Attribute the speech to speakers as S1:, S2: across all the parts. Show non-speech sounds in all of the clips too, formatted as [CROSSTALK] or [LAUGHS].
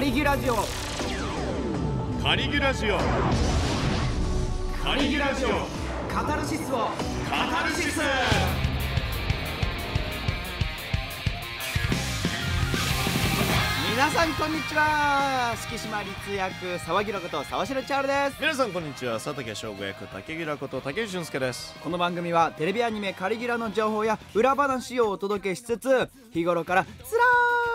S1: カリギュラジオカリギュラジオカリギュラジオ
S2: カ
S3: タルシスをカタルシスみなさんこんにちは月島律役沢木こと沢城千春ですみなさんこんにちは佐竹翔吾役竹木良こと竹内俊介ですこの番組はテレビアニメ「カリギュラ」の情報や裏話をお届けしつつ日頃からつら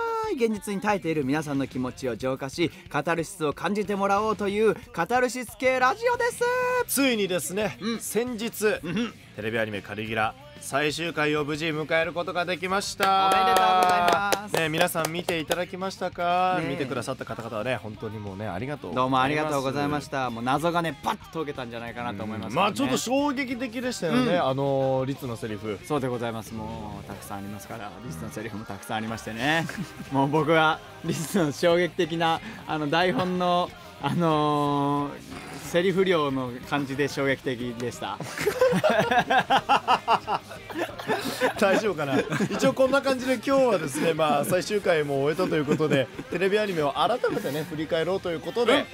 S3: ー現実に耐えている皆さんの気持ちを浄化しカタルシスを感じてもらおうというカタルシス系ラジオですついにですね、うん、先日、う
S1: ん、テレビアニメ「カリギラ」最終回を無事迎えることができましたおめでとうございますね皆さん見ていただきましたか、ね、見てくださった方々はね本当にもうねありがとうどうもありがとうございました
S3: もう謎がねパッと解けたんじゃないかなと思います、ね、まあちょっと
S1: 衝撃的でし
S3: たよね、うん、あのリツのセリフそうでございますもうたくさんありますからリツのセリフもたくさんありましてね [LAUGHS] もう僕はリツの衝撃的なあの台本のあのーセリフ量の感じで衝撃的でした [LAUGHS] 大丈夫かな
S1: 一応こんな感じで今日はですねまあ最終回も終えたということでテレビアニメを改めてね振り返ろうということで、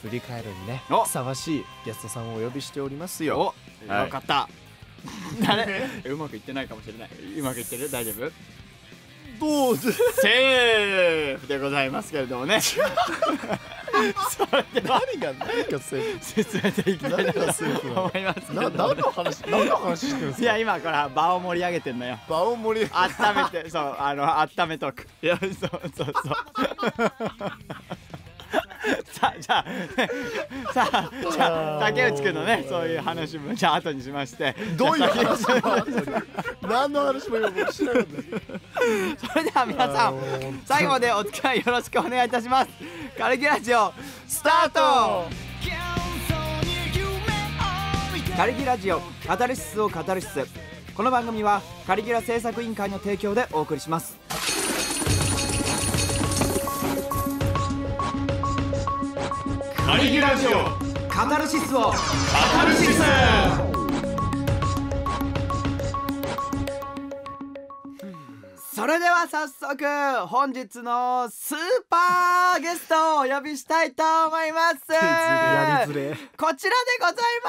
S1: 振り返るにねふさわしいゲストさんをお呼びしておりますよお、はい、よか
S3: った [LAUGHS] うまくいってないかもしれないうまくいってる大丈夫どうセーフでございますけれどもね [LAUGHS] 何が何がセーフ
S1: 進めいきたいなと思いますな何の話
S3: 何の話してるんですかいや今から場を盛り上げてんのよ場を盛り温めてそうあの温めとくいやそうそうそう [LAUGHS] さあじゃあ [LAUGHS] さあじゃあ竹内君のねそういう話もじゃあ後にしましてどういう話も何の話も今僕知らなかったそれでは皆さん最後までお付き合いよろしくお願いいたしますカルキラジオスタートカルキラジオカタルシスをカタルシスこの番組はカリギュラ制作委員会の提供でお送りしますカリュラジオカタルシスをカタルシスそれでは早速本日のスーパーゲストをお呼びしたいと思いますこちらでござい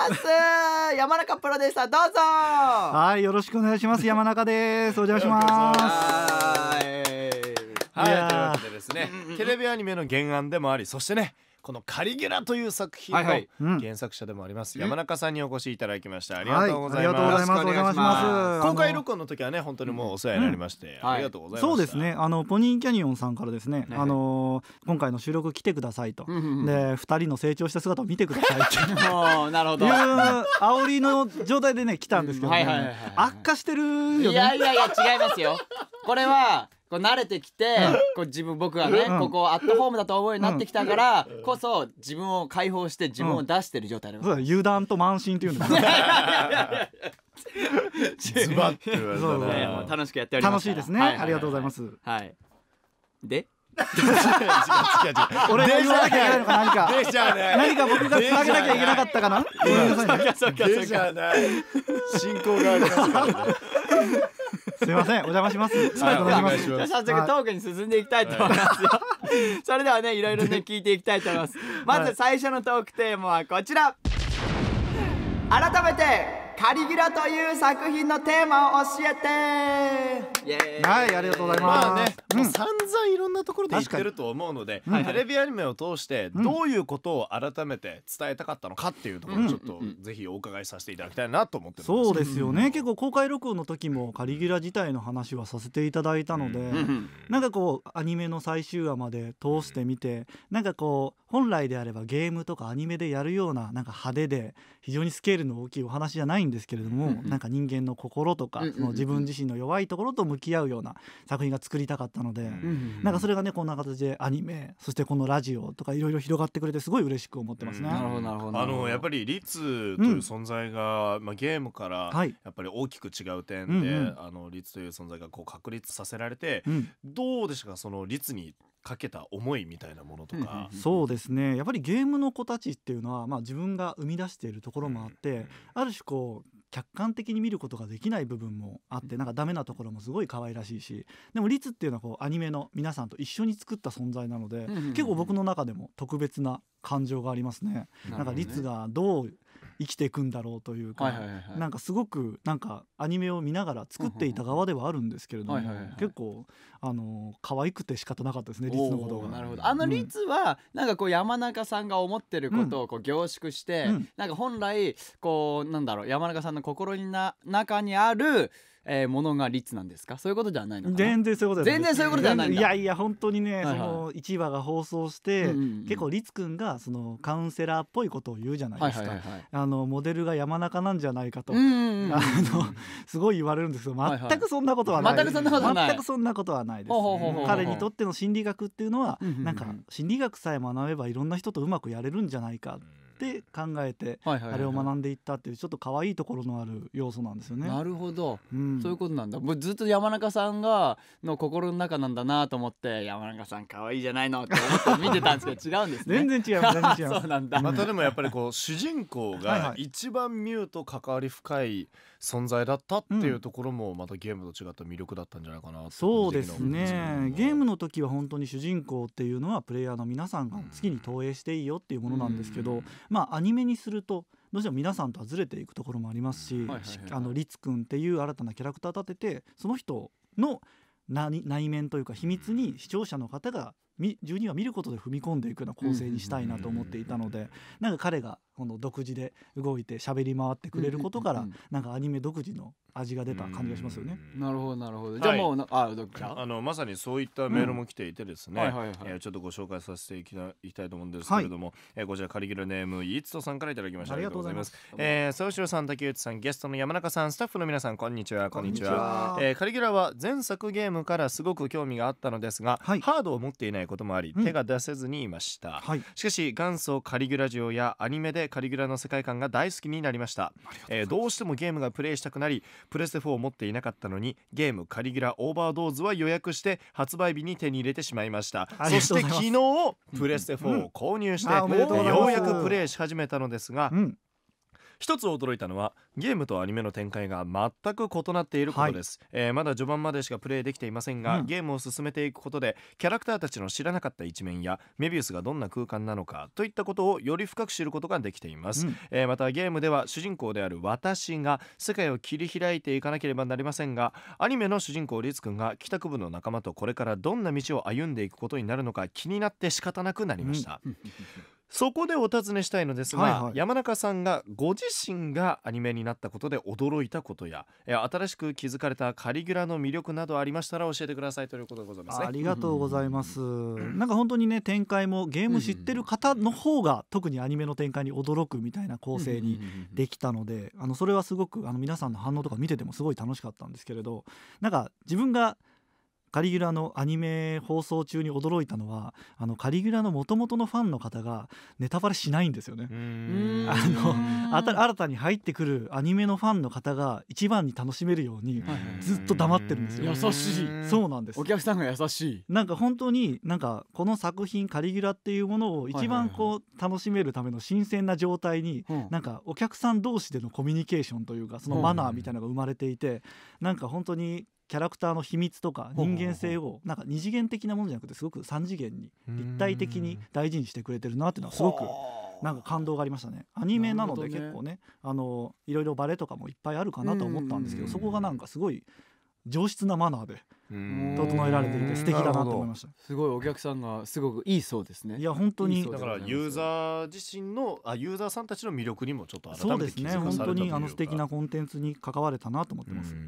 S3: ます [LAUGHS] 山中プロデューサーどうぞは
S2: いよろしくお願いします山中ですお邪魔します
S3: はいという
S1: わけでですねテレビアニメの原案でもありそしてねこの「カリギュラ」という作品の原作者でもあります、山中さんにお越しいただきましたありがとうございます、公開録音の時はね本当にもうお世話になりまして、ありがとうございますそうですね
S2: あのポニーキャニオンさんからですねあの今回の収録来てくださいと、で二人の成長した姿を見てくださいと [LAUGHS] なるほどいう煽りの状態でね来たんですけど、悪化してるよねいやいやいや違いますよ
S3: これはこう慣れてきて、こう自分僕はね、ここアットホームだと思うようになってきたからこそ自分を解放して自分を出してる状態で、う
S2: 油断と慢心っていうんでズバ
S3: ッて言われたね。楽しくやっております。楽しいですね、ありがとうございます。はい。で。俺が言わなきゃいけないのか何か。でじゃね。何か僕が繋げなきゃいけなかったかな。ごめんなさいね。進行がありますからね。
S2: すみません、お邪魔します。はい、お早速トー
S3: クに進んでいきたいと思いますよ。はい、それではね、いろいろね、聞いていきたいと思います。まず最初のトークテーマはこちら。改めて、カリギュラという作品のテーマを教えて。
S2: はいありがとうございますまあ
S3: ね、もう散々いろんなところで言ってると
S1: 思うので、テレビアニメを通してどういうことを改めて伝えたかったのかっていうところちょっとぜひお伺いさせていただきたいなと思ってそうですよね、結
S2: 構公開録音の時もカリギュラ自体の話はさせていただいたので、なんかこうアニメの最終話まで通してみて、なんかこう本来であればゲームとかアニメでやるようななんか派手で非常にスケールの大きいお話じゃないんですけれども、なんか人間の心とか、その自分自身の弱いところと向き合うような作品が作りたかったので、なんかそれがねこんな形でアニメそしてこのラジオとかいろいろ広がってくれてすごい嬉しく思ってますね。なるほどなるほどあのやっ
S1: ぱりリツという存在が、まあ、ゲームからやっぱり大きく違う点で、うんうん、あのリツという存在がこう確立させられて、うん、どうでしたかそのリツにかけた思いみたいなものとか、うん、
S2: そうですねやっぱりゲームの子たちっていうのは、まあ、自分が生み出しているところもあって、ある種こう客観的に見ることができない部分もあってなんかダメなところもすごい可愛らしいしでもリっていうのはこうアニメの皆さんと一緒に作った存在なので結構僕の中でも特別な感情がありますね。なんかリがどう生きていくんだろうというか、なんかすごくなんかアニメを見ながら作っていた側ではあるんですけれども、結構あの可愛くて仕方なかったですねリツのことが。あのリツ
S3: は、なんかこう山中さんが思ってることをこう凝縮して、なんか本来こうなんだろう山中さんの心にな中にあるえー、ものが率なんですかそういうことじゃないの全然
S2: そういうこと全然そういうことじゃないいやいや本当にね、はいはい、その1話が放送して、うんうんうん、結構率くんがそのカウンセラーっぽいことを言うじゃないですか、はいはいはい、あのモデルが山中なんじゃないかと、うんうんうん、あのすごい言われるんですよ全くそんなことはない、はいはい、全くそんなことはないです彼にとっての心理学っていうのは、うんうんうん、なんか心理学さえ学べばいろんな人とうまくやれるんじゃないかって考えてあれを学んでいったっていうちょっと可愛いところのある要素なんですよね。なるほど、うん、そういうことなんだもうずっと山中さんがの心の中な
S3: んだなと思って山中さん可愛いじゃないのってって見てたんですけど違うんですね。全然違う全然違う [LAUGHS] そうなん
S1: だまたでもやっぱりこう主人公が一番ミューと関わり深い存在だったっていうところもまたゲームと違った魅力だったんじゃないかな、そうです
S2: ねゲームの時は本当に主人公っていうのはプレイヤーの皆さんが月に投影していいよっていうものなんですけど、うん、まあアニメにするとどうしても皆さんとはずれていくところもありますし、あのくんっていう新たなキャラクター立ててその人の内面というか秘密に視聴者の方が12話見ることで踏み込んでいくような構成にしたいなと思っていたのでなんか彼がこの独自で動いて喋り回ってくれることからなんかアニメ独自の味が出た感じがしますよね。なるほどなるほど。じゃあ
S1: もう、はい、あどっかあのまさにそういったメールも来ていてですね、えちょっとご紹介させていきないきたいと思うんですけれども、はい、えー、こちらカリギュラネームイーツトさんからいただきましたありがとうございます。えー、総志郎さん竹内さんゲストの山中さんスタッフの皆さんこんにちはこんにちは。えー、カリギュラは前作ゲームからすごく興味があったのですが、はい、ハードを持っていないないこともあり、うん、手が出せずにいました、はい、しかし元祖カリギュラオやアニメでカリギュラの世界観が大好きになりましたえー、どうしてもゲームがプレイしたくなりプレステ4を持っていなかったのにゲームカリギュラオーバードーズは予約して発売日に手に入れてしまいましたそして昨日プレステ4を購入して、うんうん、ようやくプレイし始めたのですが、うん一つ驚いたのはゲームとアニメの展開が全く異なっていることです、はい、えー、まだ序盤までしかプレイできていませんが、うん、ゲームを進めていくことでキャラクターたちの知らなかった一面やメビウスがどんな空間なのかといったことをより深く知ることができています、うん、えー、またゲームでは主人公である私が世界を切り開いていかなければなりませんがアニメの主人公リツくんが帰宅部の仲間とこれからどんな道を歩んでいくことになるのか気になって仕方なくなりました、うんそこでお尋ねしたいのですが、はいはい、山中さんがご自身がアニメになったことで驚いたことや新しく気づかれたカリグラの魅力などありましたら教えてくださいということでございます、ね、ありがとうご
S2: ざいます、なんか本当にね展開もゲーム知ってる方の方が、特にアニメの展開に驚くみたいな構成にできたので、あのそれはすごくあの皆さんの反応とか見ててもすごい楽しかったんですけれどなんか自分がカリギュラのアニメ放送中に驚いたのはあのカリギュラのもともとのファンの方がネタバレしないんですよね。あの新たに入ってくるアニメのファンの方が一番に楽しめるようにずっと黙ってるんですよ。優しいそうなんですお客さんが優しいなんか本当になんかこの作品「カリギュラ」っていうものを一番こう楽しめるための新鮮な状態に、なんかお客さん同士でのコミュニケーションというかそのマナーみたいなのが生まれていて、なんか本当にキャラクターの秘密とか人間性をなんか二次元的なものじゃなくてすごく三次元に立体的に大事にしてくれてるなっていうのはすごくなんか感動がありましたねアニメなので結構ね、ね、あのいろいろバレとかもいっぱいあるかなと思ったんですけどそこがなんかすごい上質なマナーで
S1: 整えられていて素敵だなと思いましたすごいお客さんがすごくいいそうですねいや本当にだからユーザー
S3: 自身のあユーザーさんたちの魅力にもちょっと改めて気づかされたというかそうですね本当にあの素敵
S2: なコンテンツに関われたなと思ってます、ね、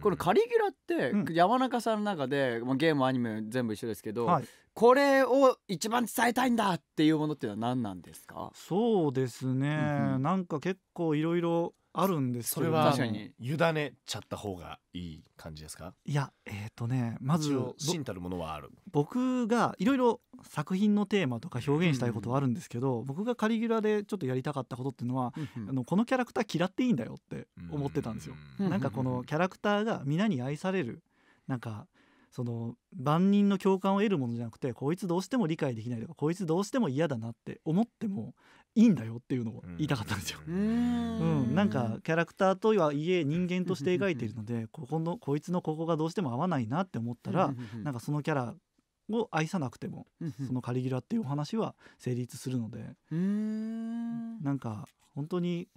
S3: このカリギュラって、山中さんの中で、まあ、ゲームアニメ全部一緒ですけど、はい、これを一番伝えたいんだっていうものっていうのは何なんです
S2: かそうですね、うん、なんか結構いろいろあるんですそれは確かに
S1: 委ねちゃった方がいい感じですかいやえっ、ー、とねまず信たるもの
S2: はある僕がいろいろ作品のテーマとか表現したいことはあるんですけど、うんうん、僕がカリギュラでちょっとやりたかったことっていうのは、うんうん、あのこのキャラクター嫌っていいんだよって思ってたんですよ、うんうん、なんかこのキャラクターが皆に愛されるなんかその万人の共感を得るものじゃなくてこいつどうしても理解できないとかこいつどうしても嫌だなって思ってもいいんだよっていうのを言いたかったんですよ。うん、うん、なんかキャラクターとはいえ人間として描いているのでここのこいつのここがどうしても合わないなって思ったらなんかそのキャラを愛さなくてもそのカリギュラっていうお話は成立するのでなんか本当に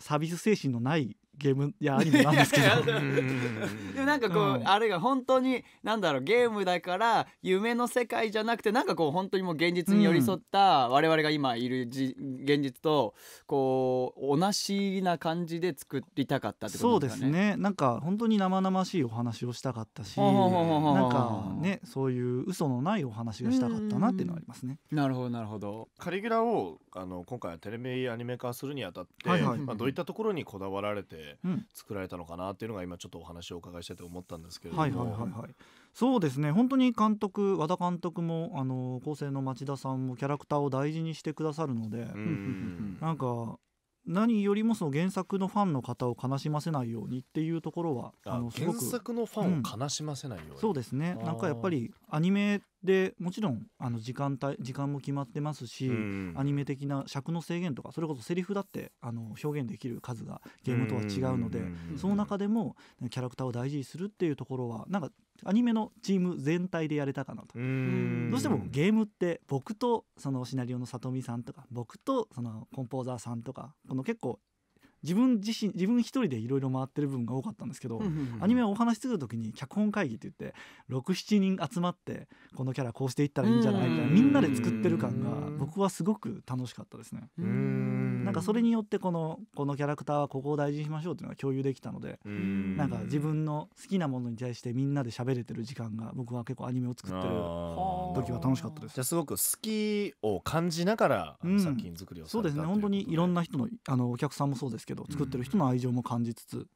S2: サービス精神のないゲームやアニメなんですけど [LAUGHS] でもなんかこう、うん、
S3: あれが本当になんだろうゲームだから夢の世界じゃなくてなんかこう本当にもう現実に寄り添った我々が今いるじ現実とこう同じな感じで作りたかったってことですね。そうです
S2: ねなんか本当に生々しいお話をしたかったしなんかねそういう嘘のないお話がしたかったなっていうのはありますね。なるほどなるほどカリギュラを
S1: あの今回はテレビアニメ化するにあたって、はいはい、まあ、どういったところにこだわられて作られたのかなっていうのが今ちょっとお話をお伺いしてて思ったんですけれども。はいはいはいはい、
S2: そうですね本当に監督和田監督もあの構成の町田さんもキャラクターを大事にしてくださるのでんなんか何よりもその原作のファンの方を悲しませないようにっていうところはあのすごく原作のファンを悲しませないように、うん、そうですねなんかやっぱりアニメでもちろんあの時間帯時間も決まってますし、うん、アニメ的な尺の制限とかそれこそセリフだってあの表現できる数がゲームとは違うので、うん、その中でもキャラクターを大事にするっていうところはなんかアニメのチーム全体でやれたかなとどうしてもゲームって僕とそのシナリオの里見さんとか僕とそのコンポーザーさんとかこの結構自分自身自分一人でいろいろ回ってる部分が多かったんですけど、アニメお話しする時に脚本会議って言って67人集まってこのキャラこうしていったらいいんじゃないみたいなみんなで作ってる感が僕はすごく楽しかったですね。うんなんかそれによってこのこのキャラクターはここを大事にしましょうっていうのが共有できたのでなんか自分の好きなものに対してみんなで喋れてる時間が僕は結構アニメを作ってる時は
S1: 楽しかったですじゃあすごく好きを感じながら、
S2: 作品作りをそうですね本当にいろんな人のあのお客さんもそうですけど作ってる人の愛情も感じつつ、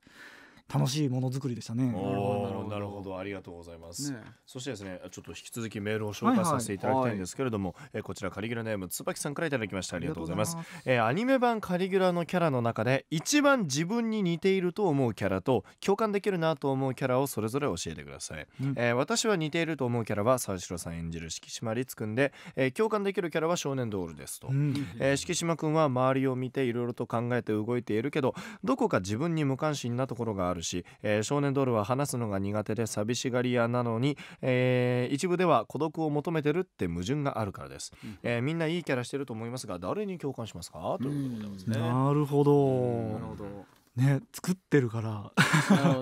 S2: 楽しいものづくりでしたね。な
S1: るほどありがとうございます、ね、そしてですねちょっと引き続きメールを紹介させていただきたいんですけれども、はいはい、えこちらカリギュラネーム椿さんからいただきましたありがとうございますえー、アニメ版カリギュラのキャラの中で一番自分に似ていると思うキャラと共感できるなと思うキャラをそれぞれ教えてください、うん、えー、私は似ていると思うキャラは沢城さん演じる敷島律くんで、えー、共感できるキャラは少年ドールですと、うん、え敷島くんは周りを見ていろいろと考えて動いているけどどこか自分に無関心なところがあるるし、えー、少年ドールは話すのが苦手で寂しがり屋なのに、えー、一部では孤独を求めてるって矛盾があるからです、うん、えー、みんないいキャラしてると思いますが誰に共感しますかと
S2: いうことでございますねなるほどなるほどね、作ってるから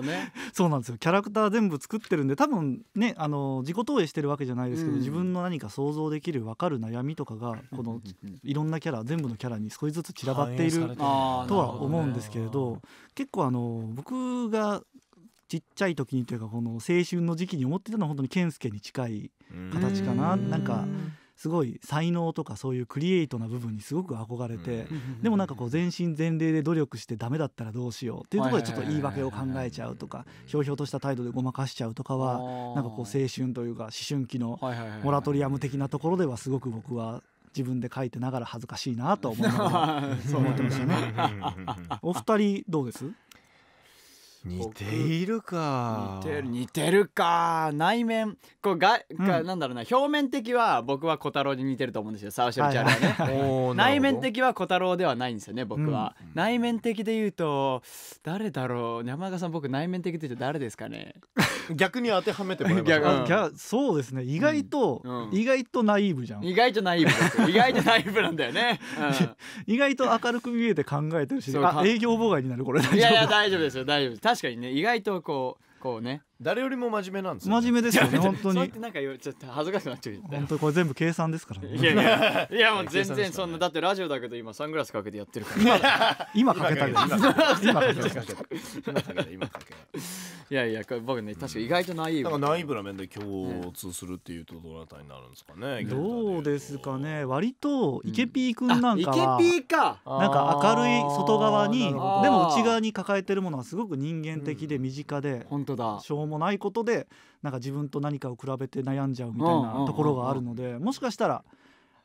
S2: ね、[LAUGHS] そうなんですよキャラクター全部作ってるんで多分ねあの自己投影してるわけじゃないですけど、うん、自分の何か想像できる分かる悩みとかがこの、いろんなキャラ全部のキャラに少しずつ散らばっているとは思うんですけれど、ね、結構あの僕がちっちゃい時にというかこの青春の時期に思ってたのは本当に健介に近い形かな。んなんかすごい才能とかそういうクリエイトな部分にすごく憧れて、でもなんかこう全身全霊で努力してダメだったらどうしようっていうところでちょっと言い訳を考えちゃうとかひょうひょうとした態度でごまかしちゃうとかはなんかこう青春というか思春期のモラトリアム的なところではすごく僕は自分で書いてながら恥ずかしいなと思そう [LAUGHS] 思ってましたね。お二人どうです
S3: 似て
S1: いるか似てる
S3: 似てるか内面こうが、が、うん、なんだろうな表面的は僕は小太郎に似てると思うんですよ沢城ちゃんはね、は
S2: い、内面
S3: 的は小太郎ではないんですよね僕は、うん、内面的で言うと誰だろう山中さん僕内面的で言うと誰ですかね逆に当てはめてもらいまし
S2: う、ん、そうですね意外と、うん、意外とナイーブじゃん意外とナイーブ意外とナ
S3: イーブなんだよね、
S2: [LAUGHS] 意外と明るく見えて考えてるし営業妨害になるこれいやいや
S3: 大丈夫ですよ大丈夫です確かにね意外とこうこうね誰よりも真面目なんですよ真面目ですよね [LAUGHS] 本当そうやってなんか言
S2: っちゃって恥ずかしくなっちゃう本当これ全部計算ですからね。いやいや [LAUGHS] いやもう全然そ
S3: んなだってラジオだけど今サングラスかけてやってるから今かけたけど今かけた今かけた今かけいやいやこれ僕ね確か意外とナイーたブなんか内部な面で
S1: 共通するっていうとどなたになるんですかね
S2: どうですかね割とイケピーくんなんかはイケピーかなんか明るい外側にでも内側に抱えてるものはすごく人間的で身近で本当だしょうもないことでなんか自分と何かを比べて悩んじゃうみたいなところがあるので、もしかしたら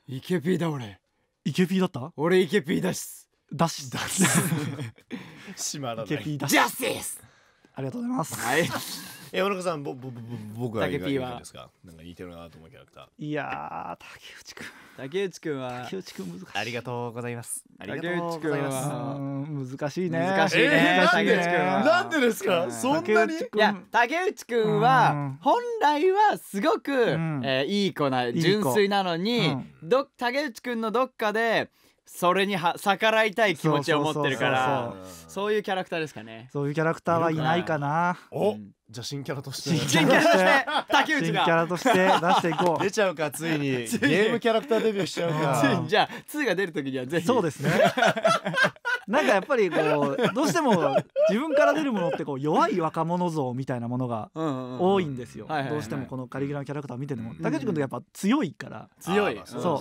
S2: イケピーだ俺イケピーだった俺 [LAUGHS] イケピーだしだしだし
S3: 閉まらないイケ
S1: ピーだしジャスティスありがとうございますはい山中さんぼぼぼ僕は竹はですかなんか
S3: 似てるなと思うキャラクターいやー竹内くん竹内くんは竹内くん難しいありがと
S2: うございますありがとうございますん難しいね難しいね、えー、竹内くんはなんでですか、そんなにい
S3: や竹内くんは本来はすごく、うん、えー、いい子な純粋なのに、いいうん、ど竹内くんのどっかでそれには逆らいたい気持ちを持ってるからそういうキャラクターですかね
S2: そういうキャラクターはいないかなお、じゃあ新キャラとして新キャラとして [LAUGHS] 竹内が新キャラとして出していこう出
S1: ちゃうかついに [LAUGHS] ゲームキャラクターデビューしちゃうか
S3: じゃあ2が出る時には
S2: ぜひそうですねなんかやっぱりこうどうしても自分から出るものってこう弱い若者像みたいなものが多いんですよ、どうしてもこのカリギュラのキャラクターを見てても、うん、竹内君ってやっぱ強いから強いそ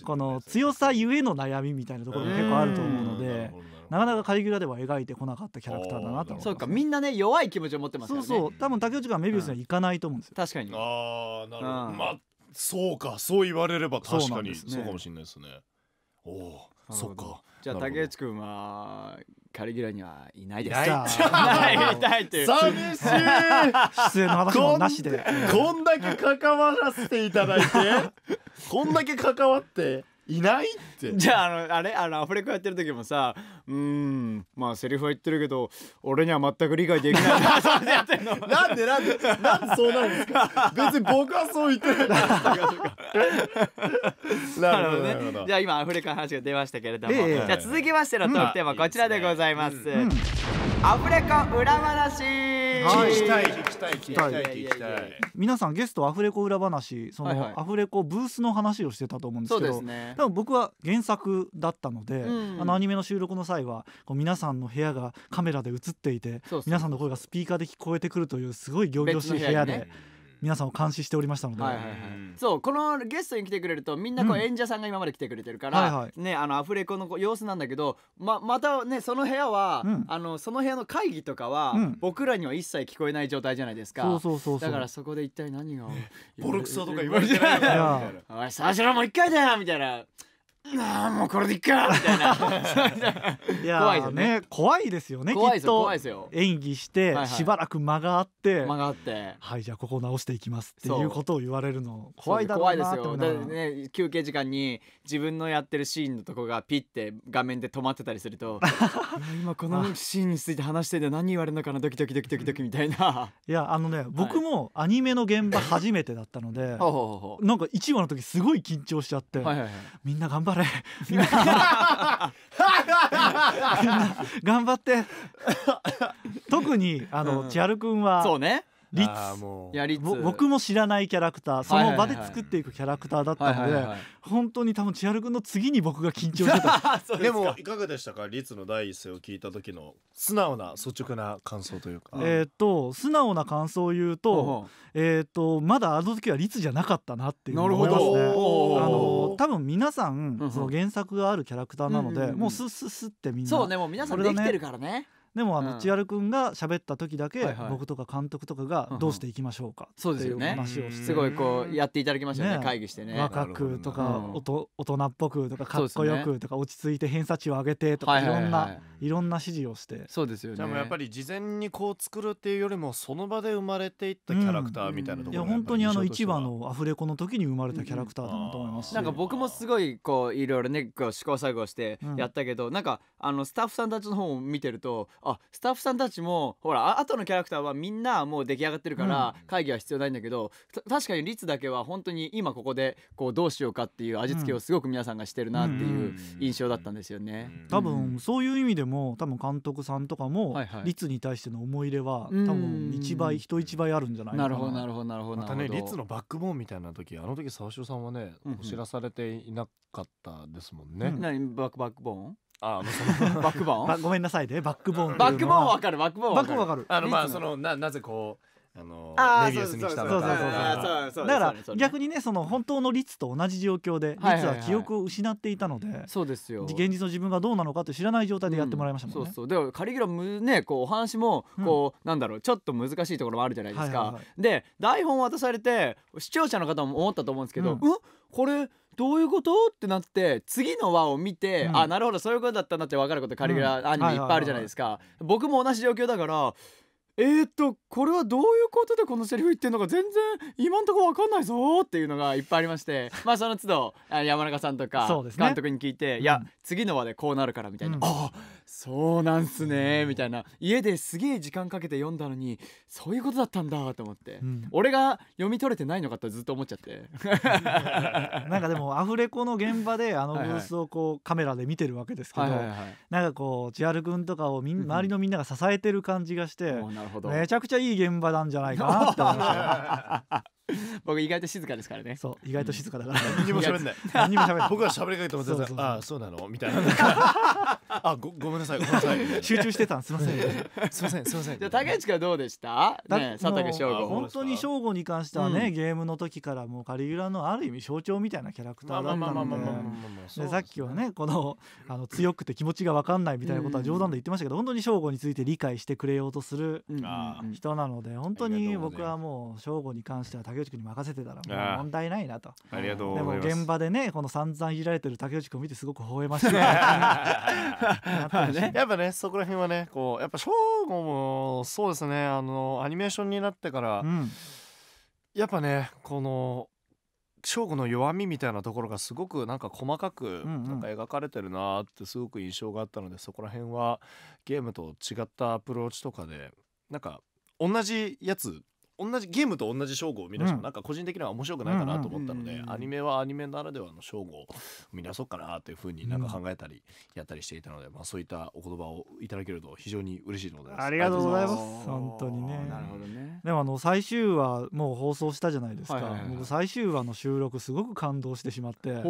S2: うこの強さゆえの悩みみたいなところが結構あると思うので。なかなかカリギュラでは描いてこなかったキャラクターだなとそうかみんなね弱い気持ちを持ってます、ね、そうそう多分竹内君はメビウスには行かないと思うんですよ、確かにああなるほど、まあそうかそう言われれば確かにそう,、かも
S3: しれないですねおおそっかじゃあ竹内君はカリギュラにはいないですか。いない [LAUGHS] いないという。寂しい。[LAUGHS] 出演の話もなしで。こんだけ
S1: 関わらせていただ
S3: いて、[LAUGHS] こんだけ関わって。いないってじゃああのあれあのアフレコやってる時もさうんまあセリフは言ってるけど俺には全く理解できないな [LAUGHS] そでん [LAUGHS] なんでなんでなんでそうなんですか [LAUGHS] 別に僕はそう言ってななるほどねじゃあ今アフレカの話が出ましたけれども、じゃあ続きましてのトークテーマこちらでございます、アフレコ裏話聞きたい聞きたい聞きたい聞きたい
S2: 皆さんゲストアフレコ裏話その、アフレコブースの話をしてたと思うんですけど、多分僕は原作だったので、あのアニメの収録の際際はこう皆さんの部屋がカメラで映っていて皆さんの声がスピーカーで聞こえてくるというすごい仰々しい部屋で。皆さんを監視しておりましたので、はいはいはい、
S3: そうこのゲストに来てくれるとみんなこう演者さんが今まで来てくれてるから、うんはいはい、ねあのアフレコの様子なんだけどままたねその部屋は、うん、あのその部屋の会議とかは、うん、僕らには一切聞こえない状態じゃないですかそそそうううだからそこで一体何がボロクソとか言われてないみた [LAUGHS] いな「おい沢城もう一回だよ」みたいな。なあもうこれでいっかみたいな怖いですよねね怖いですよね怖いですよ怖いですよ演
S2: 技して、しばらく間があって間があってはいじゃあここ直していきますっていうことを言われるの怖いだろうなって思ですよ
S3: ね休憩時間に自分のやってるシーンのとこがピッて画面で止まってたりすると [LAUGHS] 今このシーンについて話してて何言われるのかなドキドキドキドキドキみたいな
S2: いやあのね僕もアニメの現場初めてだったので、ほなんか1話の時すごい緊張しちゃって、はいはいはいみんな頑張って張れ頑張って特にあの、うん、千春君はそうねリツ僕も知らないキャラクターその場で作っていくキャラクターだったので本当に多分千春君の次に僕が緊張してた [LAUGHS] でも
S1: いかがでしたかリツの第一声を聞いた時の素直な率直な感想というかえ
S2: っと素直な感想を言うとえっとまだあの時はリツじゃなかったなっていう思いますねあの多分皆さんその原作があるキャラクターなのでもうすすすってみんなそうねもう皆さんできてるからねでもあの、うん、千春君が喋った時だけ、はいはい、僕とか監督とかがどうしていきましょうかっていう話をして、ね、すごいこうやっていただきましたね、ね、会議してね若くとかおと大人っぽくとかかっこよくとか、ね、落ち着いて偏差値を上げてとか、はいはいはい、いろんないろんな指示をしてそうですよねでもやっぱり事前
S3: に
S1: こう作るっていうよりもその場で生まれていったキャラ
S2: ク
S3: ターみたいな
S1: ところ、うん、いや本当にあの一
S2: 話のアフレコの時に生まれたキャラクターだなと思います、なんか
S3: 僕もすごいこういろいろねこう試行錯誤してやったけど、うん、なんかあのスタッフさんたちの方を見てるとあスタッフさんたちもほらあ後のキャラクターはみんなもう出来上がってるから会議は必要ないんだけど、うん、確かに律だけは本当に今ここでこうどうしようかっていう味付けをすごく皆さんがしてるなっていう印象だったんですよね。多分
S2: そういう意味でも多分監督さんとかも、律に対しての思い入れは多分一倍人一倍あるんじゃないかな。なるほどなるほどなるほど。またね律のバックボー
S3: ン
S1: みたいな時あの時沢城さんはね、知らされていなかったですもんね。うん、何バ
S2: ックバックボーンああもう [LAUGHS] バックボーンごめんなさいねバックボーンバックボーンわかるバックボーンバックボーンわかるあのまあその
S1: ななぜこうあのうそうそうそうそうだから逆
S2: にねその本当の率と同じ状況で律は記憶を失っていたのでそうですよ現実の自分がどうなのかって知らない状態でやってもらいましたもんね、うん、そうそうでも、カリギュラムねこうお話も
S3: こう、うん、なんだろうちょっと難しいところもあるじゃないですか、で台本渡されて視聴者の方も思ったと思うんですけど、うん、うっこれどういうことってなって次の輪を見て、うん、あなるほどそういうことだったんだって分かることカリギラアニメいっぱいあるじゃないですか僕も同じ状況だからえっ、とこれはどういうことでこのセリフ言ってんのか全然今んとこ分かんないぞっていうのがいっぱいありまして [LAUGHS] まあその都度山中さんとか監督に聞いて、ねうん、いや次の輪でこうなるからみたいな、うん、あそうなんすねみたいな家ですげえ時間かけて読んだのにそういうことだったんだと思って、うん、俺が読み取れてないのかとずっと思っちゃって
S2: [LAUGHS] なんかでもアフレコの現場であのブースをこうカメラで見てるわけですけど、はいはい、なんかこう千春君とかをみ周りのみんなが支えてる感じがして、うん、めちゃくちゃいい現場なんじゃないかなって思いました。[LAUGHS]
S3: [LAUGHS] 僕意外と静かですからねそう意外と静かだから、何も喋んない [LAUGHS] 何も喋んない僕は喋りかけても全然ああそうなのみたいなあごごめんなさいごめんなさい [LAUGHS] 集中してたんすみませんすみませんすみませんじゃあ竹内はどうでしたね佐竹翔吾本当
S2: に翔吾に関してはね、ゲームの時からもうカリギュラのある意味象徴みたいなキャラクターだったのでさっきはねこのあの強くて気持ちが分かんないみたいなことは冗談で言ってましたけど、本当に翔吾について理解してくれようとする人なので、本当に僕はもう翔吾に関しては竹内内君に任せてたらもう問題ないなとありがとうでも現場でねこの散々いられてる竹内君を見てすごく吠えました [LAUGHS] [LAUGHS] や
S1: っぱねそこら辺はね
S2: こうやっぱ翔吾も
S1: そうですねあのアニメーションになってから、うん、やっぱねこの翔吾の弱みみたいなところがすごくなんか細かくなんか描かれてるなってすごく印象があったので、そこら辺はゲームと違ったアプローチとかでなんか同じやつ同じゲームと同じ称号を生み出しても、うん、なんか個人的には面白くないかなと思ったので、うんうんうん、アニメはアニメならではの称号を生み出そうかなというふうになんか考えたりやったりしていたので、うん、まあ、そういったお言葉をいただけると非常に嬉しいところですありがとうございます
S2: 本当にねなるほどねでもあの最終話もう放送したじゃないですか、はいはいはいはい、僕最終話の収録すごく感動してしまって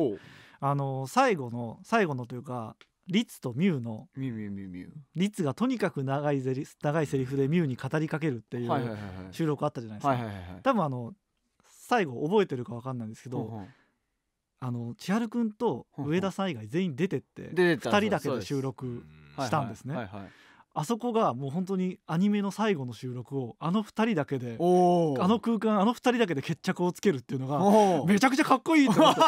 S2: あの最後の最後のというか律とミュウの
S3: ミュミュミュミュ
S2: 律がとにかく長いゼリ長いセリフでミュウに語りかけるっていう収録あったじゃないですか、多分あの最後覚えてるか分かんないんですけど、ほんほんあの千春君と上田さん以外全員出てって二人だけで収録したんですね。あそこがもう本当にアニメの最後の収録をあの2人だけであの空間あの2人だけで決着をつけるっていうのがめちゃくちゃかっこいいと思って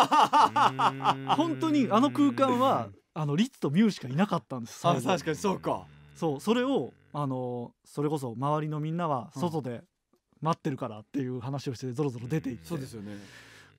S2: [LAUGHS] 本当にあの空間はあのリッツとミューしかいなかったんですあ確かにそうかそうそれをあのそれこそ周りのみんなは外で待ってるからっていう話をしてぞろぞろ出ていって、そうですよね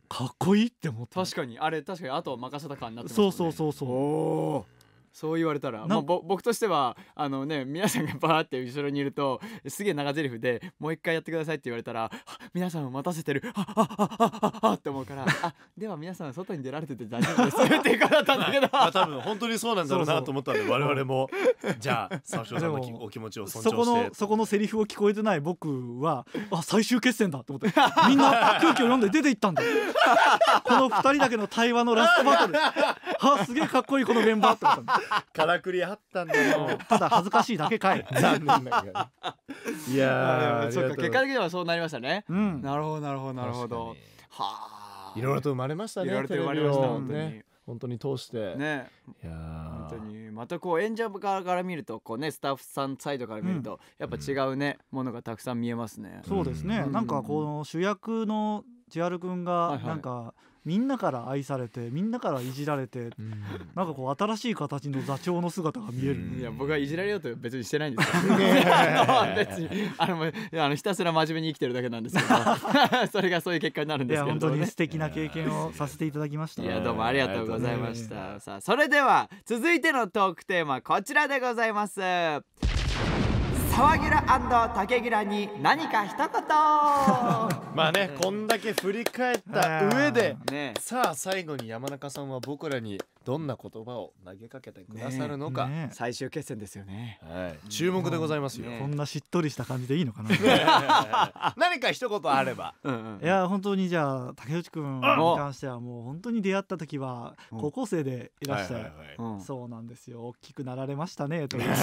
S2: かっこいいって思って
S3: 確かにあれ確かにあとは任せた感になってます、ね、そうそう
S2: そうそう
S3: そう言われたら、まあ、ぼ僕としてはあの、ね、皆さんがバーって後ろにいるとすげえ長台詞で「もう一回やってください」って言われたら「皆さんを待たせてるあはあはあはって思うから「[LAUGHS] あでは皆さん外に出られてて大丈夫です」っていうだったんだけど、[LAUGHS] まあ、多分本当にそうなんだろうなと思ったんで我々も [LAUGHS] じゃあ沢城さんのお気持ちを尊重してそこのそ
S2: このセリフを聞こえてない僕はあ最終決戦だと思ってみんな空気を読んで出ていったんだこの2人だけの対話のラストバトルはあすげえかっこいいこの現場って思ったんだ
S3: からくりあったんだ
S2: よただ恥ずかしいだけかい [LAUGHS] 残念だけど
S1: いやそうか結果
S3: 的にはそうなりましたね、うん、なるほどなるほどなるほどはあいろいろと生まれましたねいろいろと生まれました本当に、
S1: 本当に通してね
S3: いや本当にまたこう演者側から見るとこうねスタッフさんサイドから見ると、やっぱ違うね、ものがたくさん見えますねそうですね、なんか
S2: この主役のアル君がなんか、みんなから愛されてみんなからいじられて、うん、なんかこう新しい形の座長の姿が見える、うん、い
S3: や僕はいじられようと別にしてないんですけど別にあのあのひたすら真面目に生きてるだけなんですけど [LAUGHS] それがそういう結果になるんですけど、ね、本当に素敵な経験を
S2: させていただきましたいやどうもありがとうございました、さあそれでは
S3: 続いてのトークテーマこちらでございます [LAUGHS] 沢ギラ竹ギらに何か一言まあねこんだけ振り返っ
S1: た上で、ね、さあ最後に山中さんは僕らにどんな言葉を投げかけてくださるのか、ね
S3: ね、最終決戦ですよね、はい、注目でございますよ、こん
S2: なしっとりした感じでいいのかな
S3: [LAUGHS] 何か一言あれば
S2: うん、いや本当にじゃあ竹内君に関してはもう本当に出会った時は高校生でいらっしゃい、そうなんですよ大きくなられましたねという [LAUGHS]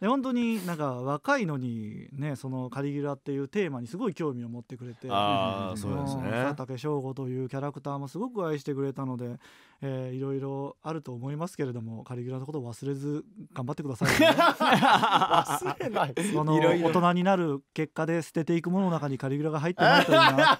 S2: で本当になんか若いのにねそのカリギュラっていうテーマにすごい興味を持ってくれてあ、うん、そうですね佐竹翔吾というキャラクターもすごく愛してくれたので、えいろいろあると思いますけれどもカリギュラのことを忘れず頑張ってください、ね、忘れない [LAUGHS] その大人になる結果で捨てていくものの中にカリギュラが入ってないというのは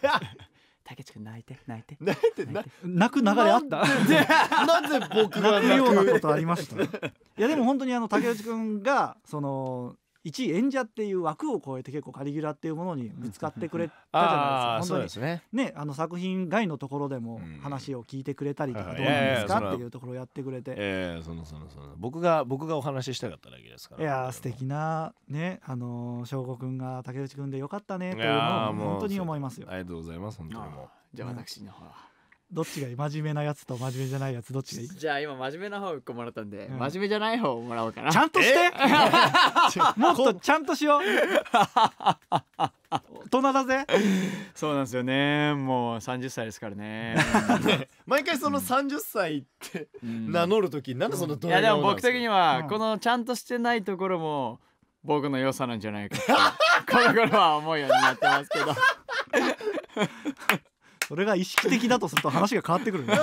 S3: 竹内くん泣いて泣いて泣いて
S2: 泣く流れあったなぜ僕が泣くようなことありましたいやでも本当にあの竹内くんがその一演者っていう枠を超えて結構カリギュラっていうものにぶつかってくれたじゃないですか本当にね、ね、あの作品外のところでも話を聞いてくれたりとか、どうなんですか、っていうところをやってくれて、
S1: えー、そのそのその僕が僕がお話ししたかっただけです
S2: から、いや素敵なねあの翔吾君が竹内君でよかったねというのを本当に思いま
S1: すよありがとうございます本当にも
S2: うじゃあ私の方は。どっちがいい真面目なやつと真面目じゃないやつどっちがいいじ
S3: ゃあ今真面目な方1個もらったんで、うん真
S2: 面目じゃない方をもらおうかなちゃんとして [LAUGHS] もっとちゃんとしよ
S3: う大人だぜそうなんですよねもう30歳ですからね、
S1: 毎回その30歳って名乗る時なんでそのドいやでも僕的には
S3: このちゃんとしてないところも僕の良さなんじゃな
S2: いかこの頃は思うようになってますけどそれが意識的だとすると話が変わってくるね [LAUGHS]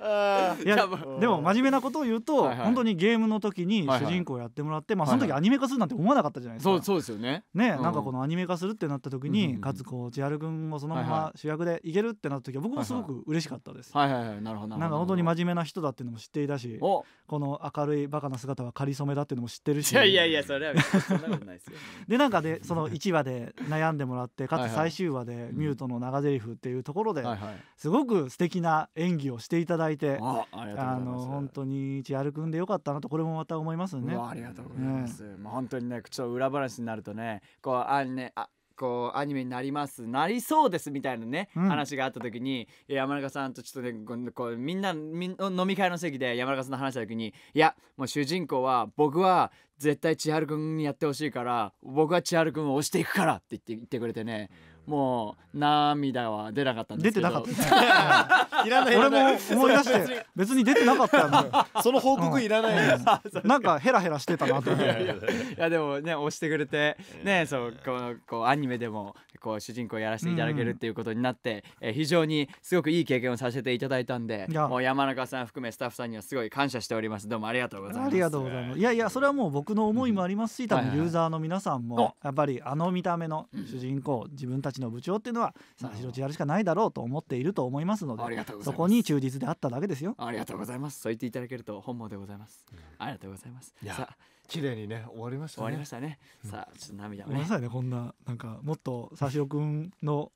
S3: いやでも
S2: 真面目なことを言うと、はいはい、本当にゲームの時に主人公やってもらって、はいはい、まあ、その時アニメ化するなんて思わなかったじゃないですか、はいはい、そうですよねね、うん、なんかこのアニメ化するってなった時に、うん、かつこう千春君もそのまま主役でいけるってなった時は僕もすごく嬉しかったです、はいはい、はいなるほどなんか本当に真面目な人だっていうのも知っていたしこの明るいバカな姿は仮初めだっていうのも知ってるしいやいやい
S3: やそれはそんなことないですよ、
S2: [LAUGHS] でなんかでその1話で悩んでもらってかつ最終話でミュートの長台詞っていうところで、はいはい、すごく素敵な演技をしていただいてだいてあの本当に千春君でよかったなとこれもまた思いますねありがとうございます、
S3: ね、もう本当にねちょっと裏話になるとねこうあねあこうアニメになりますなりそうですみたいなね、うん、話があった時に山中さんとちょっとねこうみんなみ飲み会の席で山中さんと話した時にいやもう主人公は僕は絶対千春君にやってほしいから僕は千春君を押していくからって言って言ってくれてね、うもう涙は出な
S2: かったんですけど出てなかった、いらない俺も思い出して別に出てなかったよ、[LAUGHS] その報告いらない、うん、なんかヘラヘラしてたなと思って
S3: いやでもね押してくれてねそうこうこうアニメでもこう主人公をやらせていただけるっていうことになって、うん、え非常にすごくいい経験をさせていただいたんでもう山中さん含めスタッフさんにはすごい感謝しておりますどうもありがとうございますありがとうございますい
S2: やいやそれはもう僕の思いもありますし、うん、多分ユーザーの皆さんもやっぱりあの見た目の主人公、うん、自分たちの部長っていうのは三四郎やるしかないだろうと思っていると思いますのでそこに忠実であっただけですよ
S3: ありがとうございますそう言っていただけると本望でございますありがとうございますさあ綺麗にね終わりましたね。終わりましたね。さあちょっと涙をね。まさに
S2: ねこんななんかもっと佐代くんの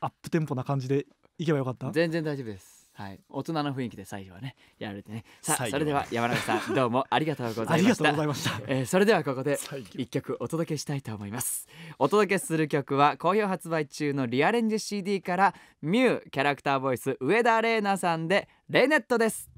S2: アップテンポな感じでいけばよかった。全然大丈夫
S3: です。はい、大人の雰囲気で最後はねやられてねさあそれでは山中さん [LAUGHS] どうもありがとうございましたありがとうございました、えー、それではここで一曲お届けしたいと思いますお届けする曲は好評発売中のリアレンジ CD からミューキャラクターボイス上田玲奈さんでレネットです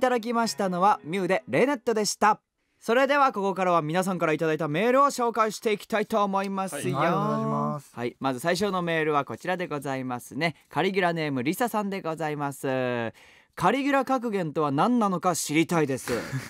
S3: いただきましたのはミュウでレネットでしたそれではここからは皆さんからいただいたメールを紹介していきたいと思いますよ、はい、はい、まず最初のメールはこちらでございますねカリギュラネームリサさんでございますカリギュラ格言とは何なのか知りたいです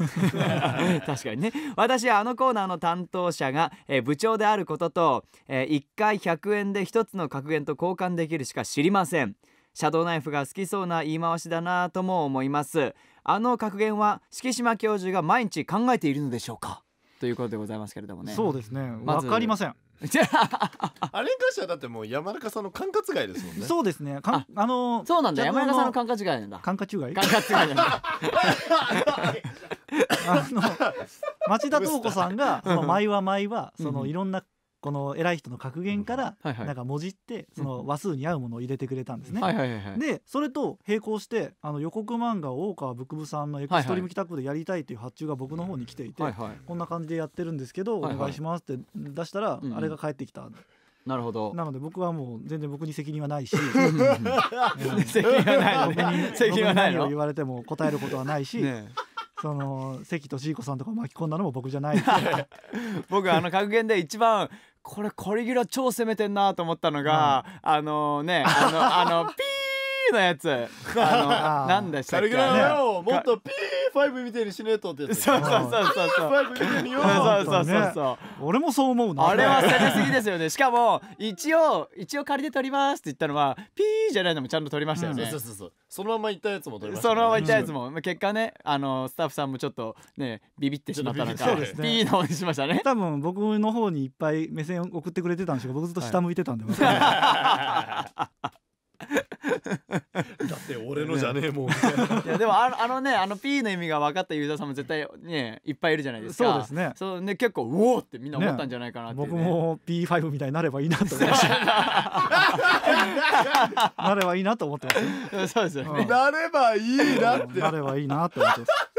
S2: [LAUGHS] [LAUGHS]
S3: 確かにね私はあのコーナーの担当者が、えー、部長であることと、えー、1回100円で1つの格言と交換できるしか知りませんシャドーナイフが好きそうな言い回しだなとも思いますあの格言は敷島教授が毎日考えているのでしょうかということでございますけれどもねそうです
S2: ねわ、かりません
S3: [LAUGHS] あれに関してはだってもう山中さんの
S1: 管
S2: 轄外ですもんね。そうですね。かんあのー、そうなんだ。山中さんの管轄外なんだ。管轄外。管轄外なんだ。[LAUGHS] あの町田東子さんがそのは舞はそのいろんなこの偉い人の格言からなんかもじってその話数に合うものを入れてくれたんですね。でそれと並行してあの予告漫画を大川ブクブさんのエクストリーム企画でやりたいという発注が僕の方に来ていて、こんな感じでやってるんですけどお願いしますって出したらあれが返ってきた。なるほど。なので僕はもう全然僕に責任はないし、責任はない。責任はない言われても答えることはないし。その関敏彦さんとか巻き込んだのも僕じゃない
S3: [LAUGHS] 僕あの格言で一番これコリギュラ超攻めてんなと思ったのが、あのねあのあのピー [LAUGHS] ーのやつ [LAUGHS] あのなんだしたいだよ。もっとピーファイブみたいにしねえとってそうそうそうそうそうそう
S2: そうそう俺もそう思うあれは下げすぎですよねしかも
S3: 一応一応借りて取りますって言ったのはピーじゃないのもちゃんと取りましたよね、そうそうそう
S1: そのままいったやつも取
S3: りました、そのままいったやつも、ま結果ねあのスタッフさんもちょっとねビビってしまったのか、ね、P の方にしましたね多
S2: 分僕の方にいっぱい目線送ってくれてたんですけど僕ずっと下向いてたんで、[LAUGHS]
S3: [LAUGHS] だって俺のじゃねえもん、ね、いやでもあのあのねあの P の意味が分かったユーザーさんも絶対ねいっぱいいるじゃないですかそうですねそうね結構う
S2: おーってみんな思ったんじゃないかなって、ねね、僕も P5 みたいになればいいなと思いましたなればいいなと思ってます、ね、[LAUGHS] そうですよね、うん、
S1: なればいいなってなれ
S2: ばいいなって思ってます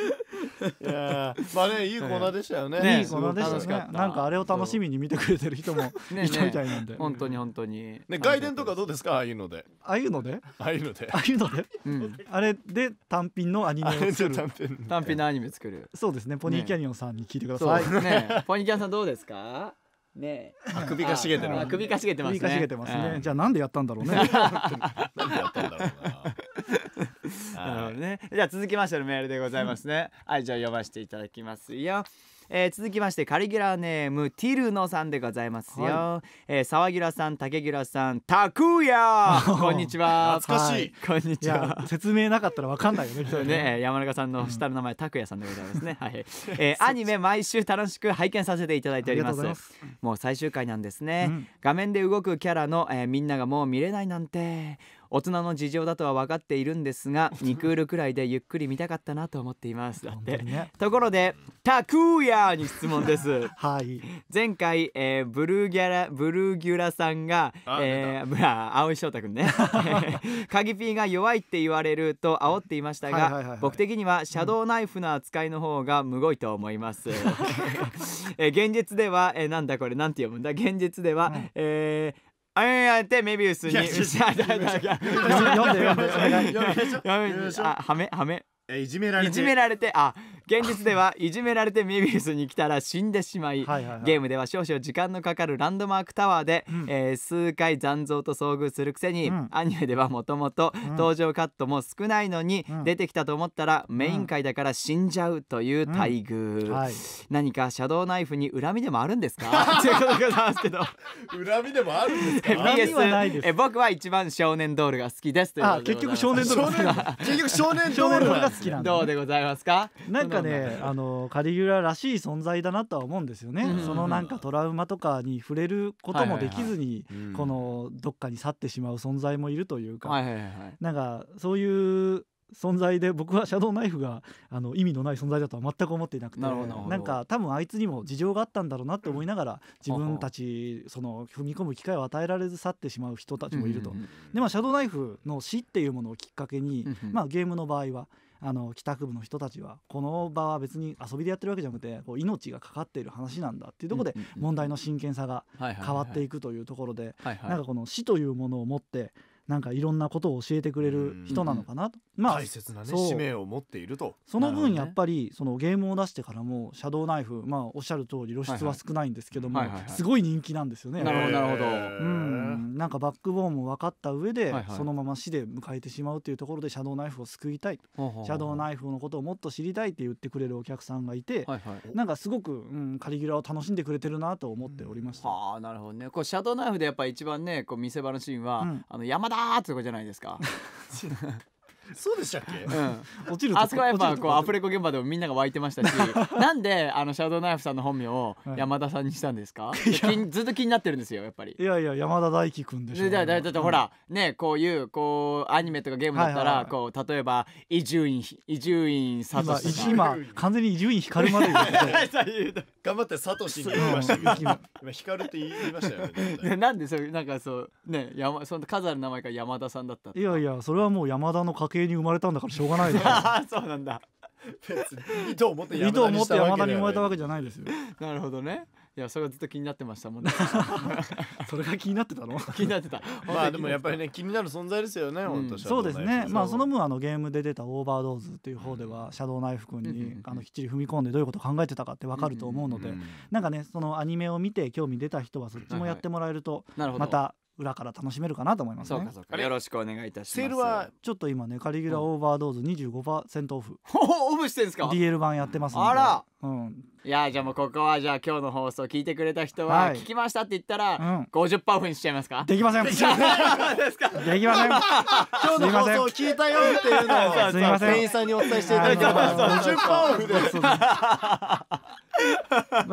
S2: [LAUGHS] いやまあねいいコーナーで
S3: したよね。ねいいコーナーでしたね。か
S2: たなんかあれを楽しみに見てくれてる人も [LAUGHS] いたみたいなんで。ねね本
S3: 当に本当に。
S1: ね外伝とかどうですかああいうので。ああいうので？ああいうので。ああいうので？
S2: うん、あれで単品のアニメを作る。単 [LAUGHS] 品単品のアニメ作る。そうですね。ポニーキャニオンさんに聞いてください。ねね
S3: ポニーキャニオンさんどうですか？ねあ首かしげてる首かしげてますね首かしげてますね、じゃあなんでやったんだろうねなんでやったんだろうな [LAUGHS] なるほどねじゃあ続きましてのメールでございますね [LAUGHS] はいじゃあ読ませていただきますよえー、続きましてカリギュラーネームティルノさんでございますよ、はいえー、沢木さん竹木さんたくやこんにちは懐かしい、はい、こんにちは
S2: 説明なかったらわか
S3: んないよねそう [LAUGHS] ね、山中さんの下の名前たくやさんでございますねはい、えー、アニメ毎週楽しく拝見させていただいておりますもう最終回なんですね、うん、画面で動くキャラの、えー、みんながもう見れないなんて大人の事情だとは分かっているんですが2クールくらいでゆっくり見たかったなと思っていますだって、ね、ところでタクーヤーに質問です [LAUGHS] はい前回、えー、ブルーギャラブルーギュラさんが、えー、青井 [LAUGHS] 翔太君ねカギ [LAUGHS] ピーが弱いって言われると煽っていましたが、僕的にはシャドーナイフの扱いの方がむごいと思います、えー、現実では、えー、なんだこれなんて読むんだ現実では、うん、えーあてメビウスに。読んで読んで。はめはめ。いじめられて。いじめられてあ現実ではいじめられてメビウスに来たら死んでしまいはいはいはい、ゲームでは少々時間のかかるランドマークタワーで、うん、えー、数回残像と遭遇するくせに、うん、アニメではもともと登場カットも少ないのに、うん、出てきたと思ったらメイン回だから死んじゃうという待遇、はい、何かシャドーナイフに恨みでもあるんですか [LAUGHS] [LAUGHS] ということでございますけど
S1: 恨みでもあるんですか
S3: PS え僕は一番少年ドールが好きですという結局少年ドール結局少年ドールが好きなんどうでございますか
S2: なんかねあのカリギュラらしい存在だなとは思うんですよね、そのなんかトラウマとかに触れることもできずに、このどっかに去ってしまう存在もいるというか、なんかそういう存在で僕はシャドウナイフがあの意味のない存在だとは全く思っていなくてなんか多分あいつにも事情があったんだろうなって思いながら自分たちその踏み込む機会を与えられず去ってしまう人たちもいると。でまあ、シャドウナイフの死っていうものをきっかけに、まあ、ゲームの場合はあの帰宅部の人たちはこの場は別に遊びでやってるわけじゃなくてこう命がかかっている話なんだっていうところで問題の真剣さが変わっていくというところでなんかこの死というものを持ってなんかいろんなことを教えてくれる人なのかなと、ま
S1: あ、大切な、ね、使命を持っているとその分
S2: やっぱりそのゲームを出してからも「シャドーナイフ」まあ、おっしゃる通り露出は少ないんですけども、はいはい、すごい人気なんですよね。なるほどなるほど、うん、なんかバックボーンも分かった上で、はいはい、そのまま死で迎えてしまうというところで「シャドーナイフ」を救いたい、はいはい、シャドーナイフのことをもっと知りたいって言ってくれるお客さんがいて、はいはい、なんかすごく、うん、カリギュラを楽しんでくれてるなと思っておりました。うん、
S3: あなるほどねこうシャドーナイフでやっぱ一番ねこう見せ場のシーンは、うん、あの山田ーってとかじゃないですか [LAUGHS] そうでしたっけ、うん、落ちるあそこはやっぱこうアフレコ現場でもみんなが湧いてましたし [LAUGHS] なんであのシャドウナイフさんの本名を山田さんにしたんですか、はい、ずっと気になってるんですよやっぱり
S2: いやいや山田大輝くんでしょ、ね、だだだほら、
S3: うん、ねこういうこうアニメとかゲームだったら、はいはいはい、こう例えば伊集院伊集院さとし今
S2: 完全に伊集院光まで頑張ってさとしに言いました今光るって言いましたよね [LAUGHS] なんでそう
S3: なんかそうね山その数ある名前が山田さんだったい
S2: やいやそれはもう山田の家系系に生まれたんだからしょうがないです [LAUGHS]
S3: そうなんだ別に意図を持って山田に持って山田に生まれたわけじゃないですよなるほどねいやそれはずっと気になってましたもんね [LAUGHS] それが気になってたの [LAUGHS] 気になってたまあでもやっぱりね気になる存在ですよね、うん、本当そうですねまあ
S2: その分あのゲームで出た「オーバードーズ」っていう方ではシャドウナイフ君にあのきっちり踏み込んでどういうことを考えてたかって分かると思うのでなんかねそのアニメを見て興味出た人はそっちもやってもらえるとまた裏から楽しめるかなと思います、ね、そうかそう
S3: かよろしくお願いいたしますセールは
S2: ちょっと今ねカリギュラオーバードーズ25%オフ、うん、オフしてんですか DL 版やってますあらうん、
S3: いやじゃあもうここはじゃあ今日の放送聞いてくれた人は聞きましたって言ったら、はい、50%オフにしちゃいますかできませんできません [LAUGHS] 今日の放送を聞いたよっていうのをすいません
S1: 店員さんにお伝えしていただきれば50%オフです
S2: ま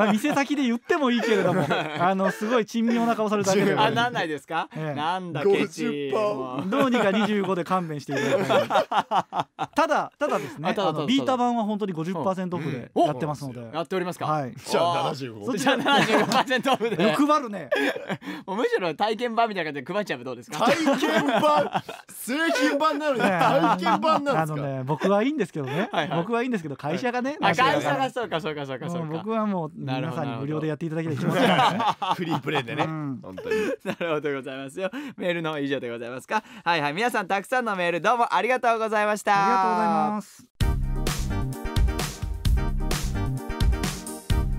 S2: あ店先で言ってもいいけれども [LAUGHS] あのすごい珍妙な顔されたけどあなんな
S3: いですか、ええ、
S2: なんだケチどうにか25で勘弁していただきたいただただですねあのビータ版は本当に50%オフでやってますますのでやっておりますかはいじゃあ75じゃあ75%
S3: オフで配 [LAUGHS] るねもうむしろ体験版みたいな感じで配っちゃえばどうですか体
S2: 験版製品版なのに [LAUGHS] 体験版なんですかあのね僕はいいんですけどね [LAUGHS] 僕はいいんですけど会社がね会社がそうかそ
S3: うかそうかそうか僕はもう皆さんに無料でやっていただきたい気持フリープレイでね本当になるほどございますよメールの以上でございますかはいはい皆さんたくさんのメールどうもありがとうございましたありがとうござい
S2: ます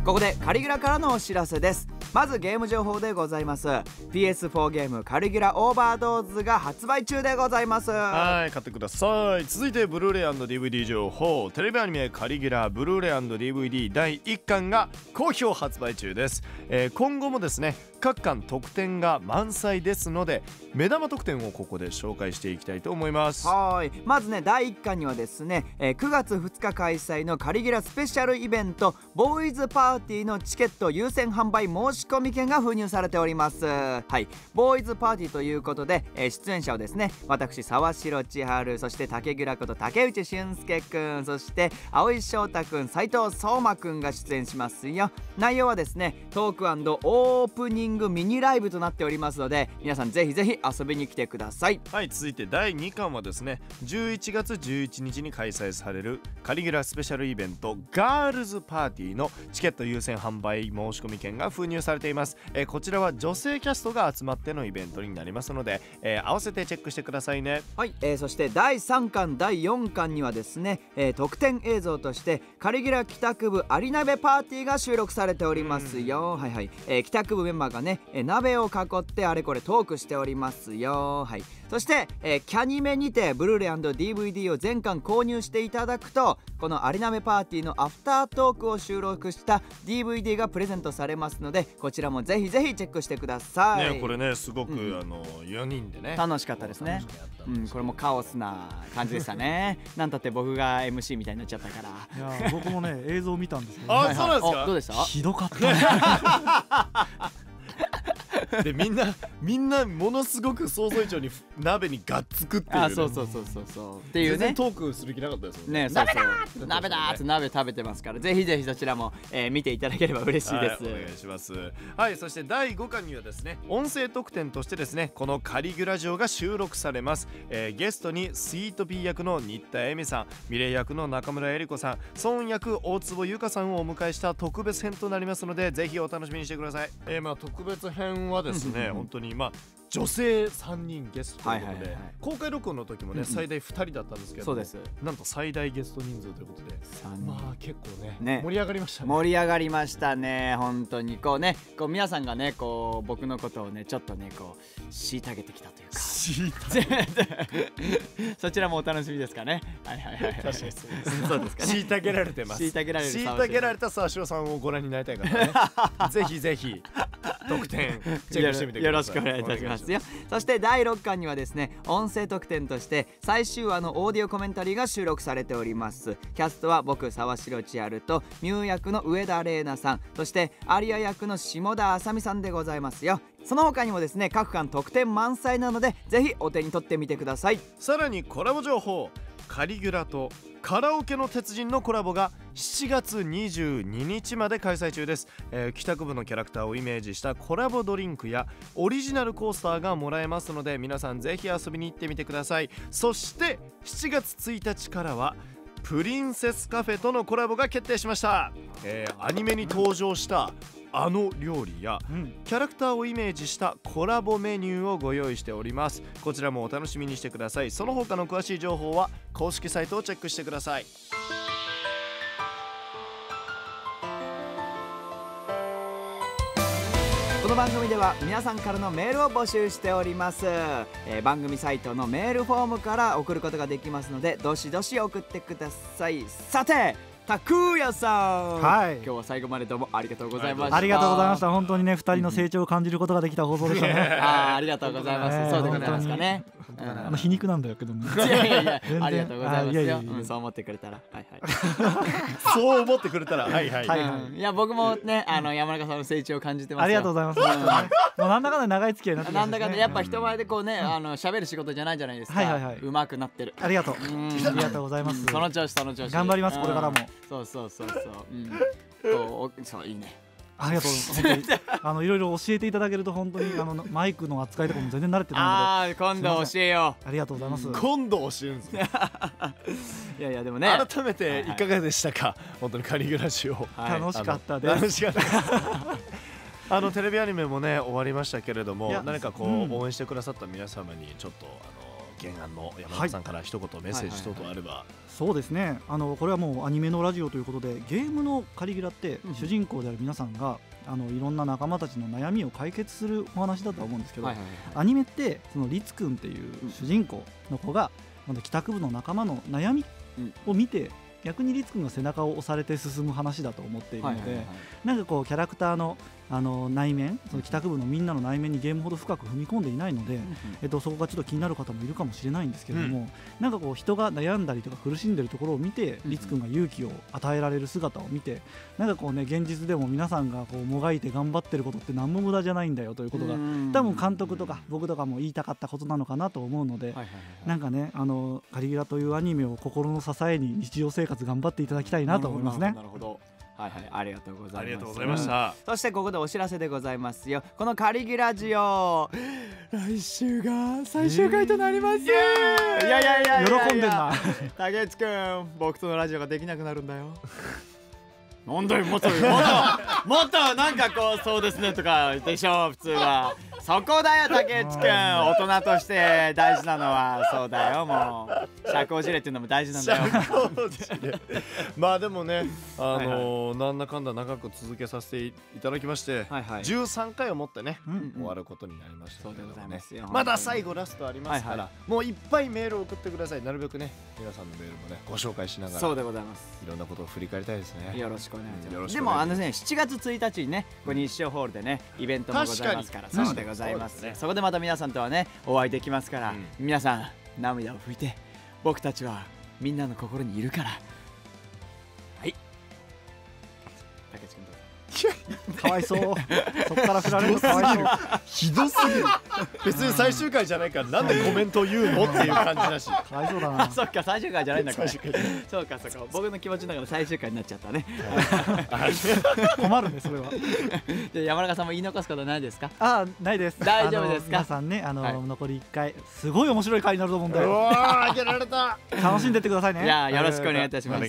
S3: ここでカリギュラからのお知らせですまずゲーム情報でございます PS4 ゲームカリギュラオーバードーズが発売中でございますはい買ってください続いてブルーレイ
S1: &DVD 情報テレビアニメカリギュラブルーレイ &DVD 第1巻が好評発売中です、えー、今後もですね各館特典が満載ですので
S3: 目玉特典をここで紹介していきたいと思いますはいまずね第1巻にはですね、えー、9月2日開催のカリギュラスペシャルイベントボーイズパーティーのチケット優先販売申し込み券が封入されておりますはいボーイズパーティーということで、えー、出演者をですね私沢城千春そして竹倉こと竹内俊介くんそして青井翔太くん斉藤壮馬くんが出演しますよ内容はですねトークオープニングングミニライブとなっておりますので皆さんぜひぜひ遊びに来てくださいはい続いて第2巻はですね11月11日に
S1: 開催されるカリギュラスペシャルイベントガールズパーティーのチケット優先販売申し込み券が封入されています、えー、こちらは女性キャストが集まってのイベントになりま
S3: すので、えー、合わせてチェックしてくださいねはい、えー、そして第3巻第4巻にはですね、えー、特典映像としてカリギュラ帰宅部有鍋パーティーが収録されておりますよ、はいはい、えー、帰宅部メンバーがかね、え鍋を囲ってあれこれトークしておりますよはいそして、えー、キャニメにてブルーレイ &DVD を全巻購入していただくとこの「アリナメパーティー」のアフタートークを収録した DVD がプレゼントされますのでこちらもぜひぜひチェックしてくださいねこれねすごく、うん、あの4人でね楽しかったですねうん、これもカオスな感じでしたね [LAUGHS] なんたって僕が MC みたいになっちゃったか
S2: らいや僕もね映像見たんですけど、ね、あ、はいはい、そうなんですかどうでしたひど
S3: かっ
S1: た、
S3: [LAUGHS] でみんなみんなものす
S1: ごく想像以上に鍋にがっつくっていう、ね、あそうそうそうそう
S3: そうっていうね
S1: トークする気なかったですよねねそうそう鍋だ
S3: ーって鍋食べてますからぜひぜひそちらも、えー、見ていただければ嬉しいです、はい、お願いしま
S1: すはいそして第5巻にはですね音声特典としてですねこのカリグラジオが収録されます、えー、ゲストにスイートピー役の新田恵美さんミレイ役の中村江里子さん孫役大坪優香さんをお迎えした特別編となりますのでぜひお楽しみにしてください、えー、まあ特別編はですね、本当にまあ女性3人ゲストということで、公開録音の時もね、最大2人だったんですけどそうですなんと最大ゲスト人数ということでまあ結構ねね
S3: 盛り上がりましたね盛り上がりましたね本当にこうねこう皆さんがねこう僕のことをねちょっとねこう虐げてきたというか [LAUGHS] そちらもお楽しみですかねはいはいはい、確かに虐げられてます虐げられる虐げられた沢城さんをご覧になりたい方ね [LAUGHS] ぜひぜひ特典チェックしてみてくださいよろしくお願いいたしますますよそして第6巻にはですね音声特典として最終話のオーディオコメンタリーが収録されておりますキャストは僕沢城千春とミュー役の上田玲奈さんそしてアリア役の下田あさみさんでございますよその他にもですね各巻特典満載なのでぜひお手に取ってみてくださいさらにコラボ情報カリギュラと
S1: カラオケの鉄人のコラボが7月22日まで開催中です、えー、帰宅部のキャラクターをイメージしたコラボドリンクやオリジナルコースターがもらえますので皆さんぜひ遊びに行ってみてくださいそして7月1日からはプリンセスカフェとのコラボが決定しました、えー、アニメに登場したあの料理や、うん、キャラクターをイメージしたコラボメニューをご用意しておりますこちらもお楽しみにしてくださいその他の詳しい情報は公式サイトをチェックしてください
S3: この番組では皆さんからのメールを募集しております、えー、番組サイトのメールフォームから送ることができますのでどしどし送ってくださいさて拓也さん、はい、今日は最後までどうもありがとうございましたありがとうございまし
S2: た本当にね二人の成長を感じることができた放送でしたねあありがとうございます、そうでございますかねとか、ね、あの皮肉なんだけども [LAUGHS] いやいやいやありがとうございますよ、うん、そう
S3: 思ってくれたらはいはい [LAUGHS] そう思ってくれたらはいはい、はいはいいや僕もねあの山中さんの成長を感じてますありがとうございます、も
S2: うなんだかんだ長い付き合いになってます、
S3: ね、なんだかんだやっぱ人前でこうね、うん、あの喋る仕事じゃないじゃないですか、はいはいはい、うまくなってるありがとううん、ありがとうございますその調子その調子頑張りますこれからもそうそうそうそう、うん、そういいねありがとうござ
S2: います。[LAUGHS] あのいろいろ教えていただけると本当にあのマイクの扱いとかも全然慣れてないので。今度
S3: 教えよう。ありがとうございます。今度教えるんです。[LAUGHS] いやいやでもね。
S1: 改めていかがでしたか。本当にカリグラジオ。楽しかったです。楽しかった。あのテレビアニメもね終わりましたけれども何かこう、応援してくださった皆様にちょっと原案の山本さんから一言メッセージ等々あれば、
S2: そうですねあのこれはもうアニメのラジオということでゲームのカリギュラって主人公である皆さんが、あのいろんな仲間たちの悩みを解決するお話だとは思うんですけど、アニメってそのリツくんっていう主人公の子が、うん、帰宅部の仲間の悩みを見て、逆にリツくんが背中を押されて進む話だと思っているので、なんかこうキャラクターのあの内面その帰宅部のみんなの内面にゲームほど深く踏み込んでいないので、えっと、そこがちょっと気になる方もいるかもしれないんですけれども、うなんかこう人が悩んだりとか苦しんでるところを見て律君が勇気を与えられる姿を見てなんかこうね現実でも皆さんがこうもがいて頑張ってることって何も無駄じゃないんだよということが多分監督とか僕とかも言いたかったことなのかなと思うので、なんかねあの「カリギュラ」というアニメを心の支えに日常生活頑張っていただきたいなと思いますね。なる
S3: ほどはいはい、ありがとうございます。ありがとうございました。そしてここでお知らせでございますよ。このカリギラジオ、来週が最終回となります。いやいやいや喜んでんな。竹内くん、僕とのラジオができなくなるんだよ。なんだよもっともっともっとなんかこうそうですねとかでしょ普通はそこだよ竹内くん大人として大事なのはそうだよもう社交辞令っていうのも大事なんだよ
S1: まあでもねあのーはいはい、なんだかんだ長く続けさせていただきまして、はいはい、13回をもってね、うんうん、終わることになりました、ね、そうでございますよまだ最後ラストありますから、はいはい、もういっぱいメールを送ってくださいなるべくね皆さんのメールもねご紹介
S3: しながらそうでございます
S1: いろんなことを振り返りたいですねよろしくお願い
S3: しますでもあのね七月一日にねこう日照ホールでねイベントもございますからそうでございますそこでまた皆さんとはねお会いできますから、皆さん涙を拭いて僕たちはみんなの心にいるからはいた竹内君どうぞかわいそう [LAUGHS] そっから振られるのかわいそうひどすぎる別に最終回じゃないからなんでコメント言うのっていう感じだしかわいそうだな [LAUGHS] そっか最終回じゃないんだからそうかそうか僕の気持ちの中で最終回になっちゃったね困るねそれはじゃ山中さんも言い残すことないですかあないです大丈夫ですか皆さんねあの
S2: 残り1回すごい面白い回になると思うんだようわ
S3: 開けられた
S2: 楽しんでってくださいねいやよろしくお願いいたします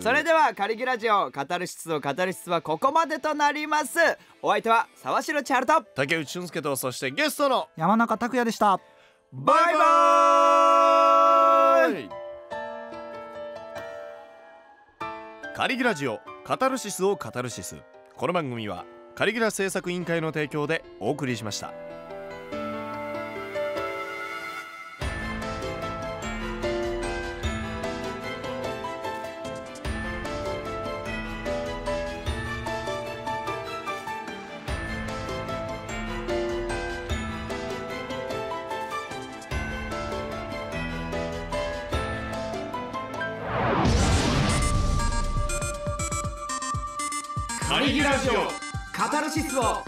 S2: それ
S3: ではカリキュラジオ語る質を語る質はここまでとなりりますお相手は沢城チャルト、竹内俊介とそしてゲストの
S2: 山中拓也でしたバイ
S1: バイカリギラジオカタルシスをカタルシスこの番組はカリギラ制作委員会の提供でお送りしました。
S2: シスを